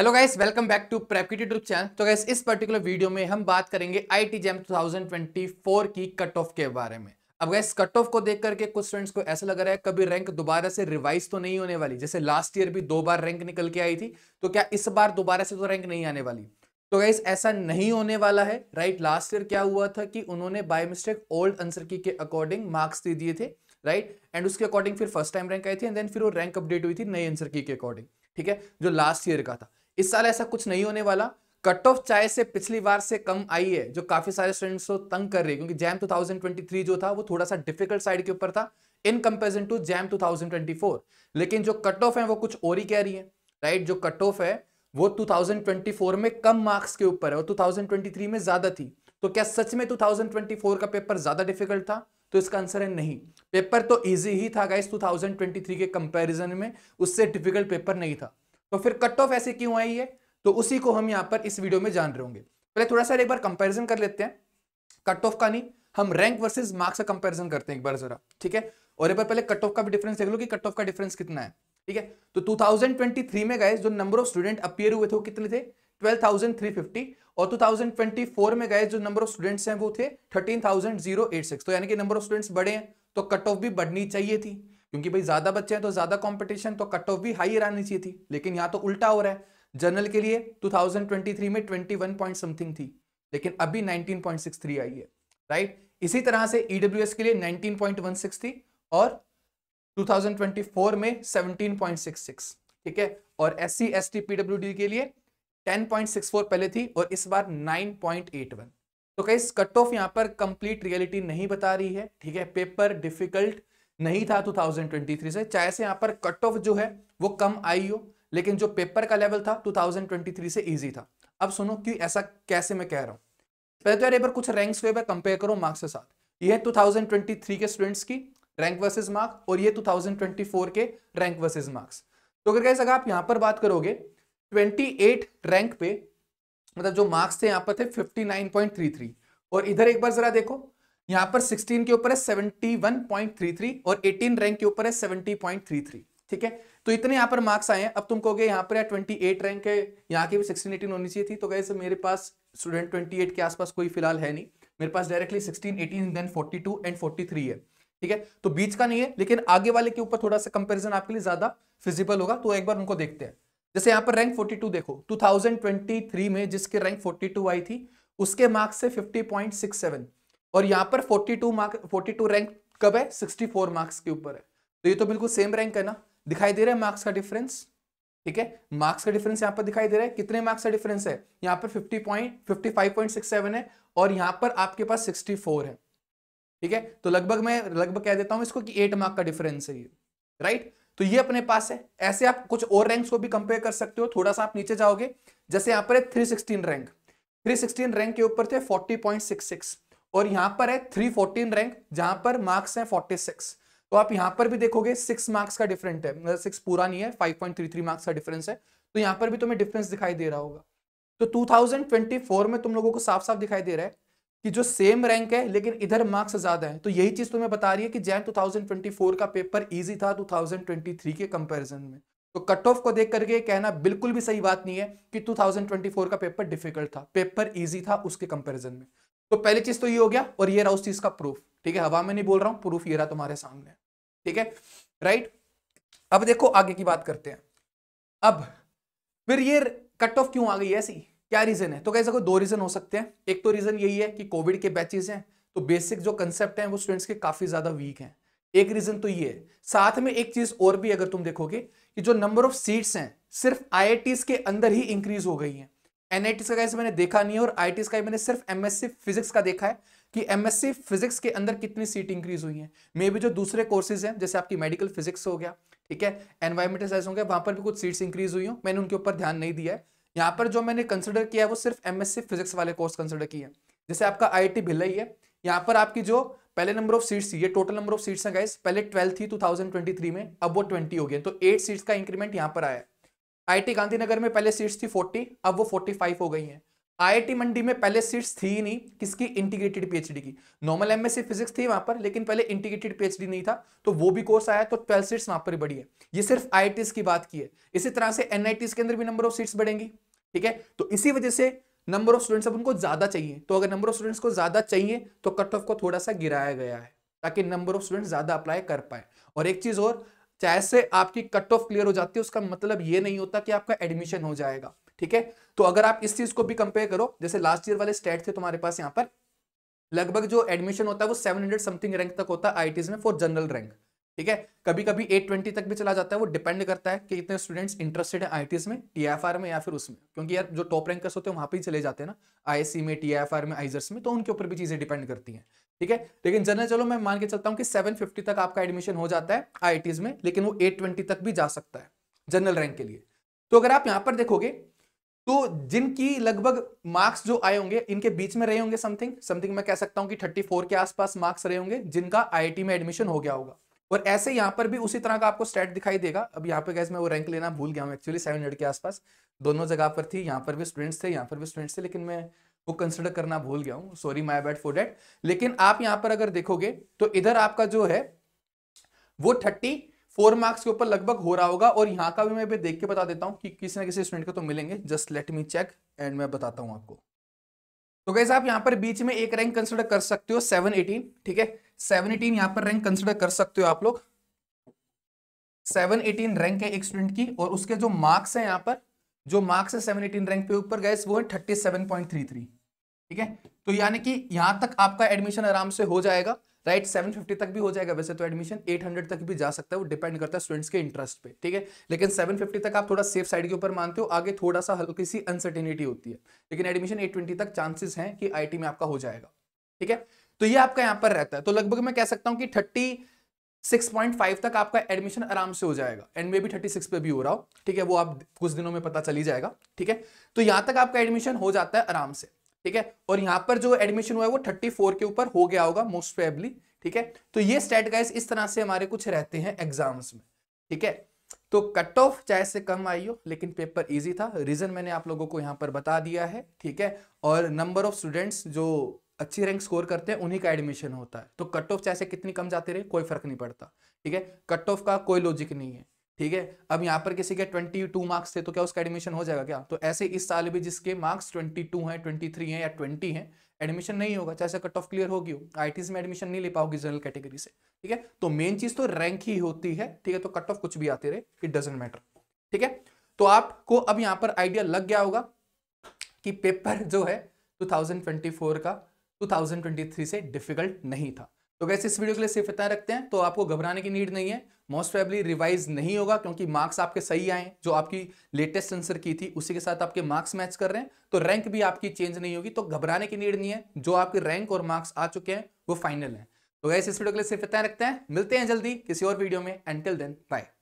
hello guys welcome back to प्रेपकी YouTube channel तो guys इस पर्टिकुलर वीडियो में हम बात करेंगे आई टी जैम टू की कट ऑफ के बारे में अब गाइस कट ऑफ को देख करके कुछ स्टूडेंट्स को ऐसा लग रहा है कभी रैंक दोबारा से रिवाइज तो नहीं होने वाली जैसे लास्ट ईयर भी दो बार रैंक निकल के आई थी तो क्या इस बार दोबारा से तो रैंक नहीं आने वाली तो गाइस ऐसा नहीं होने वाला है राइट लास्ट ईयर क्या हुआ था कि उन्होंने बाय मिस्टेक ओल्ड आंसर की के अकॉर्डिंग मार्क्स दे दिए थे राइट एंड उसके अकॉर्डिंग फिर फर्स्ट टाइम रैंक आई थी एंड देन फिर वो रैंक अपडेट हुई थी नई आंसर की के अकॉर्डिंग ठीक है जो लास्ट ईयर का था इस साल ऐसा कुछ नहीं होने वाला कट ऑफ चाय से पिछली बार से कम आई है जो काफी सारे स्टूडेंट्स को तंग कर रही है क्योंकि जैम 2023 जो था वो थोड़ा सा डिफिकल्ट साइड के ऊपर था इन कंपेरिजन टू जैम 2024 लेकिन जो कट ऑफ है वो कुछ और ही कह रही है राइट जो कट ऑफ है वो 2024 में कम मार्क्स के ऊपर है और 2023 में ज्यादा थी तो क्या सच में 2024 का पेपर ज्यादा डिफिकल्ट था तो इसका आंसर है नहीं पेपर तो ईजी ही था गाइस 2023 के कंपेरिजन में उससे डिफिकल्ट पेपर नहीं था तो फिर कट ऑफ ऐसे क्यों आई है तो उसी को हम यहाँ पर इस वीडियो में जान रहे होंगे पहले थोड़ा सा एक बार कंपेरिजन कर लेते हैं कट ऑफ का नहीं हम रैंक वर्सेज मार्क्स का कंपेरिजन करते हैं एक बार जरा ठीक है और एक बार पहले कट ऑफ का भी डिफरेंस देख लो कि कट ऑफ का डिफरेंस कितना है ठीक है तो 2023 में गए जो नंबर ऑफ स्टूडेंट अपियर हुए थे वो कितने थे 12,350 और 2024 में गए जो नंबर ऑफ स्टूडेंट्स हैं वो थे 13,086 तो यानी कि नंबर ऑफ स्टूडेंट्स बढ़े हैं तो कट ऑफ भी बढ़नी चाहिए थी क्योंकि भाई ज़्यादा बच्चे हैं तो ज़्यादा कॉम्पिटिशन तो कट ऑफ भी हाई रहनी चाहिए थी लेकिन यहाँ तो उल्टा हो रहा है जनरल के लिए 2023 में 21 पॉइंट समथिंग थी लेकिन अभी 19.63 आई है राइट इसी तरह से ईडब्ल्यू e के लिए 19.16 थी और 2024 में 17.66 ठीक है और S C S T PW के लिए 10.64 पहले थी और इस बार 9.81 तो कई कट ऑफ यहाँ पर कंप्लीट रियलिटी नहीं बता रही है ठीक है पेपर डिफिकल्ट नहीं था 2023 से चाहे से यहाँ पर कट ऑफ जो है वो कम आई हो लेकिन जो पेपर का लेवल था 2023 से इजी था अब सुनो कि ऐसा कैसे मैं कह रहा हूँ पहले तो यार एक बार कुछ रैंक्स को कंपेयर करो मार्क्स के साथ ये है 2023 के स्टूडेंट्स की रैंक वर्सेज मार्क्स और ये 2024 के रैंक वर्सेज मार्क्स तो अगर कैसे अगर आप यहाँ पर बात करोगे 28 रैंक पे मतलब जो मार्क्स थे यहाँ पर थे 59.33 और इधर एक बार जरा देखो यहां पर 16 के ऊपर है 71.33 और 18 रैंक के ऊपर है 70.33 ठीक है तो इतने यहां पर मार्क्स आए हैं अब तुम कहोगे यहां पर ट्वेंटी एट रैंक है यहाँ की भी सिक्सटीन एटीन होनी चाहिए थी तो गए मेरे पास स्टूडेंट ट्वेंटी के आसपास कोई फिलहाल है नहीं मेरे पास directly sixteen eighteen then forty and forty है ठीक है तो बीच का नहीं है लेकिन आगे वाले के ऊपर थोड़ा सा कंपैरिजन आपके लिए ज्यादा फिजिबल होगा तो एक बार उनको देखते हैं जैसे यहां पर रैंक 42 देखो 2023 में जिसके रैंक 42 आई थी उसके मार्क्स से 50.67 और यहाँ पर 42 मार्क 42 रैंक कब है 64 मार्क्स के ऊपर है तो ये तो बिल्कुल सेम रैंक है ना दिखाई दे रहा है मार्क्स का डिफरेंस ठीक है मार्क्स का डिफरेंस यहाँ पर दिखाई दे रहा है कितने मार्क्स का डिफरेंस है यहाँ पर 50 पॉइंट 55.67 है और यहाँ पर आपके पास 64 है ठीक है तो लगभग मैं लगभग कह देता हूँ इसको कि एट मार्क का डिफरेंस है ये राइट तो ये अपने पास है ऐसे आप कुछ और रैंक को भी कंपेयर कर सकते हो थोड़ा सा आप नीचे जाओगे जैसे यहाँ पर है थ्री रैंक थ्री रैंक के ऊपर थे फोर्टी और यहां पर है 314 रैंक जहां पर मार्क्स है 46 तो आप यहां पर भी देखोगे सिक्स मार्क्स का डिफरेंट है सिक्स मतलब पूरा नहीं है 5.33 मार्क्स का डिफरेंस है तो यहां पर भी तुम्हें डिफरेंस दिखाई दे रहा होगा तो 2024 में तुम लोगों को साफ साफ दिखाई दे रहा है कि जो सेम रैंक है लेकिन इधर मार्क्स ज्यादा है तो यही चीज तुम्हें बता रही है कि जैन फोर का पेपर इजी था थ्री के कंपेरिजन में तो कट ऑफ को देख करके कहना बिल्कुल भी सही बात नहीं है कि 2024 का पेपर डिफिकल्ट था पेपर इजी था उसके कंपैरिजन में तो पहली चीज तो ये हो गया और ये रहा उस चीज का प्रूफ ठीक है हवा में नहीं बोल रहा हूं प्रूफ ये रहा तुम्हारे सामने ठीक है राइट अब देखो आगे की बात करते हैं अब फिर ये कट ऑफ क्यों आ गई ऐसी क्या रीजन है तो कैसे कोई दो रीजन हो सकते हैं एक तो रीजन यही है कि कोविड के बैचेज हैं तो बेसिक जो कंसेप्ट है वो स्टूडेंट्स के काफी ज्यादा वीक है एक रीजन तो ये है साथ में एक चीज और भी अगर तुम देखोगे कि जो नंबर ऑफ सीट्स हैं सिर्फ आई के अंदर ही इंक्रीज हो गई है एनआईटी का कैसे मैंने देखा नहीं है और आईटी का मैंने सिर्फ एमएससी फिजिक्स का देखा है कि एमएससी फिजिक्स के अंदर कितनी सीट इंक्रीज हुई है मे भी जो दूसरे कोर्सेज हैं जैसे आपकी मेडिकल फिजिक्स हो गया ठीक है एनवायरमेंटल साइंस हो गया वहां पर भी कुछ सीट्स इंक्रीज हुई हूँ मैंने उनके ऊपर ध्यान नहीं दिया है यहाँ पर जो मैंने कंसिडर किया है वो सिर्फ एमएससी फिजिक्स वाले कोर्स कंसिडर किए हैं जैसे आपका आई आई भिलई है यहाँ पर आपकी जो पहले नंबर ऑफ सीट्स ये टोटल नंबर ऑफ सीट्स हैं गाइस पहले ट्वेल्थ थी 2023 में अब वो 20 हो गए तो एट सीट्स का इंक्रीमेंट यहाँ पर आया आईआईटी गांधीनगर में पहले सीट्स थी 40 अब वो 45 हो गई हैं आईआईटी मंडी में पहले सीट्स थी ही नहीं किसकी इंटीग्रेटेड पीएचडी की नॉर्मल एम फिजिक्स थी वहां पर लेकिन पहले इंटीग्रेटेड पीएचडी नहीं था तो वो भी कोर्स आया तो ट्वेल्व सीट्स वहां पर बढ़ी है ये सिर्फ आई की बात की है इसी तरह से एन के अंदर भी नंबर ऑफ सीट्स बढ़ेंगी ठीक है तो इसी वजह से नंबर ऑफ स्टूडेंट्स उनको ज्यादा चाहिए तो अगर नंबर ऑफ स्टूडेंट्स को ज्यादा चाहिए तो कट ऑफ को थोड़ा सा गिराया गया है ताकि नंबर ऑफ स्टूडेंट्स ज्यादा अप्लाई कर पाए और एक चीज और जैसे आपकी कट ऑफ क्लियर हो जाती है उसका मतलब ये नहीं होता कि आपका एडमिशन हो जाएगा ठीक है तो अगर आप इस चीज को भी कंपेयर करो जैसे लास्ट ईयर वाले स्टेट थे तुम्हारे पास यहाँ पर लगभग जो एडमिशन होता है वो हंड्रेड समथिंग रैंक तक होता है आईटीज में फॉर जनरल रैंक ठीक है कभी कभी ट्वेंटी तक भी चला जाता है वो डिपेंड करता है कि इतने स्टूडेंट्स इंटरेस्टेड है आईटीज में टीएफआर में या फिर उसमें क्योंकि यार जो टॉप रैंकर्स होते हैं वहां पर ही चले जाते हैं ना सी में टीएफआर में आइजर्स में तो उनके ऊपर भी चीजें डिपेंड करती है ठीक है लेकिन जनरल चलो मैं मान के चलता हूँ कि 750 तक आपका एडमिशन हो जाता है आई में लेकिन वो 820 तक भी जा सकता है जनरल रैंक के लिए तो अगर आप यहाँ पर देखोगे तो जिनकी लगभग मार्क्स जो आए होंगे इनके बीच में रहे होंगे समथिंग समथिंग मैं कह सकता हूँ कि 34 के आसपास मार्क्स रहे होंगे जिनका आई में एडमिशन हो गया होगा और ऐसे यहाँ पर भी उसी तरह का आपको स्टेट दिखाई देगा अब यहाँ पे गैस मैं वो रैंक लेना भूल गया हूँ एक्चुअली सेवन के आसपास दोनों जगह पर थी यहाँ पर भी स्टूडेंट्स थे यहाँ पर भी स्टूडेंट्स थे लेकिन मैं वो कंसिडर करना भूल गया हूँ sorry my bad for that लेकिन आप यहाँ पर अगर देखोगे तो इधर आपका जो है वो थर्टी फोर मार्क्स के ऊपर लगभग हो रहा होगा और यहाँ का भी मैं भी देख के बता देता हूँ कि किसी ना किसी स्टूडेंट को तो मिलेंगे just let me check and मैं बताता हूँ आपको तो कैसे आप यहाँ पर बीच में एक रैंक कंसिडर कर सकते हो सेवन एटीन ठीक है सेवन एटीन यहाँ पर रैंक कंसिडर कर सकते हो आप लोग सेवन एटीन रैंक है एक स्टूडेंट की और उसके जो मार्क्स है यहाँ पर जो मार्क्स है सेवन एटीन रैंक पे ऊपर गए वो है thirty seven point three three ठीक है तो यानी कि यहां तक आपका एडमिशन आराम से हो जाएगा राइट सेवन फिफ्टी तक भी हो जाएगा वैसे तो एडमिशन एट हंड्रेड तक भी जा सकता है वो डिपेंड करता है स्टूडेंट्स के इंटरेस्ट पे ठीक है लेकिन सेवन फिफ्टी तक आप थोड़ा सेफ साइड के ऊपर मानते हो आगे थोड़ा सा हल्की सी अनसर्टेनिटी होती है लेकिन एडमिशन एट ट्वेंटी तक चांसेस हैं कि आई में आपका हो जाएगा ठीक है तो ये आपका यहाँ पर रहता है तो लगभग मैं कह सकता हूँ कि थर्टी सिक्स पॉइंट फाइव तक आपका एडमिशन आराम से हो जाएगा and may be thirty six पे भी हो रहा हो ठीक है वो आप कुछ दिनों में पता चली जाएगा ठीक है तो यहाँ तक आपका एडमिशन हो जाता है आराम से ठीक है और यहाँ पर जो एडमिशन हुआ है वो थर्टी फोर के ऊपर हो गया होगा मोस्ट प्रेबली ठीक है तो ये स्टेट गाइस इस तरह से हमारे कुछ रहते हैं एग्जाम्स में ठीक है तो कट ऑफ चाहे से कम आई हो लेकिन पेपर इजी था रीजन मैंने आप लोगों को यहाँ पर बता दिया है ठीक है और नंबर ऑफ स्टूडेंट्स जो अच्छी रैंक स्कोर करते हैं उन्हीं का एडमिशन होता है तो कट ऑफ चाहे से कितनी कम जाते रहे कोई फर्क नहीं पड़ता ठीक है कट ऑफ का कोई लॉजिक नहीं है ठीक है अब यहाँ पर किसी के 22 मार्क्स थे तो क्या उसका एडमिशन हो जाएगा क्या तो ऐसे इस साल भी जिसके मार्क्स 22 हैं 23 हैं या 20 हैं एडमिशन नहीं होगा चाहे कट ऑफ क्लियर होगी हो आई में एडमिशन नहीं ले पाओगी जनरल कैटेगरी से ठीक है तो मेन चीज तो रैंक ही होती है ठीक है तो कट ऑफ कुछ भी आते रहे इट डजेंट मैटर ठीक है तो आपको अब यहाँ पर आइडिया लग गया होगा कि पेपर जो है 2024 का 2023 से डिफिकल्ट नहीं था तो वैसे इस वीडियो के लिए सिर्फ इतना रखते हैं तो आपको घबराने की नीड नहीं है मोस्ट प्रेबली रिवाइज नहीं होगा क्योंकि मार्क्स आपके सही आए जो आपकी लेटेस्ट आंसर की थी उसी के साथ आपके मार्क्स मैच कर रहे हैं तो रैंक भी आपकी चेंज नहीं होगी तो घबराने की नीड नहीं है जो आपके रैंक और मार्क्स आ चुके हैं वो फाइनल है तो वैसे इस वीडियो के लिए सिर्फ इतना रखते हैं मिलते हैं जल्दी किसी और वीडियो में एंटिल देन बाय